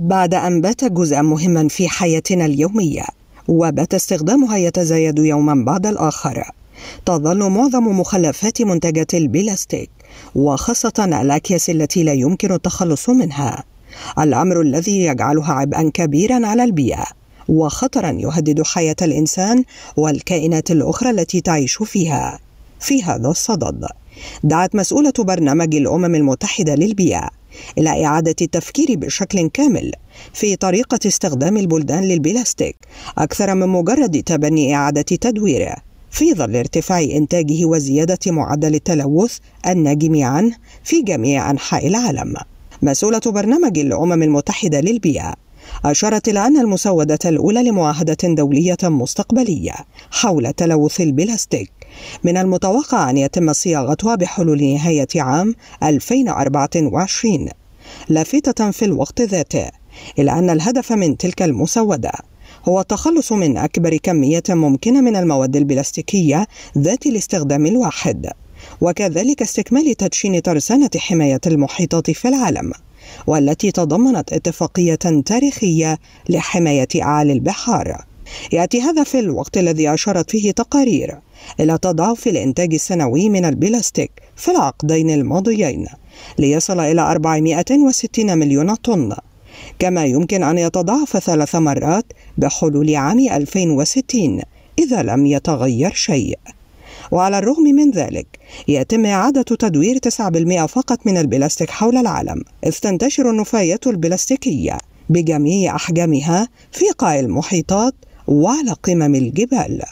بعد أن بات جزءا مهما في حياتنا اليومية وبات استخدامها يتزايد يوما بعد الآخر تظل معظم مخلفات منتجات البلاستيك وخاصة الأكياس التي لا يمكن التخلص منها الأمر الذي يجعلها عبئا كبيرا على البيئة وخطرا يهدد حياة الإنسان والكائنات الأخرى التي تعيش فيها في هذا الصدد دعت مسؤولة برنامج الأمم المتحدة للبيئة إلى إعادة التفكير بشكل كامل في طريقة استخدام البلدان للبلاستيك أكثر من مجرد تبني إعادة تدويره في ظل ارتفاع إنتاجه وزيادة معدل التلوث الناجم عنه في جميع أنحاء العالم. مسؤولة برنامج الأمم المتحدة للبيئة أشارت إلى أن المسودة الأولى لمعاهدة دولية مستقبلية حول تلوث البلاستيك من المتوقع أن يتم صياغتها بحلول نهاية عام 2024 لافتة في الوقت ذاته إلى أن الهدف من تلك المسودة هو التخلص من أكبر كمية ممكنة من المواد البلاستيكية ذات الاستخدام الواحد وكذلك استكمال تدشين ترسانة حماية المحيطات في العالم والتي تضمنت اتفاقية تاريخية لحماية أعالي البحار. يأتي هذا في الوقت الذي أشارت فيه تقارير إلى تضاعف الإنتاج السنوي من البلاستيك في العقدين الماضيين ليصل إلى 460 مليون طن كما يمكن أن يتضاعف ثلاث مرات بحلول عام 2060 إذا لم يتغير شيء وعلى الرغم من ذلك يتم إعادة تدوير 9% فقط من البلاستيك حول العالم إذ تنتشر النفايات البلاستيكية بجميع أحجامها في قاع المحيطات وعلى قمم الجبال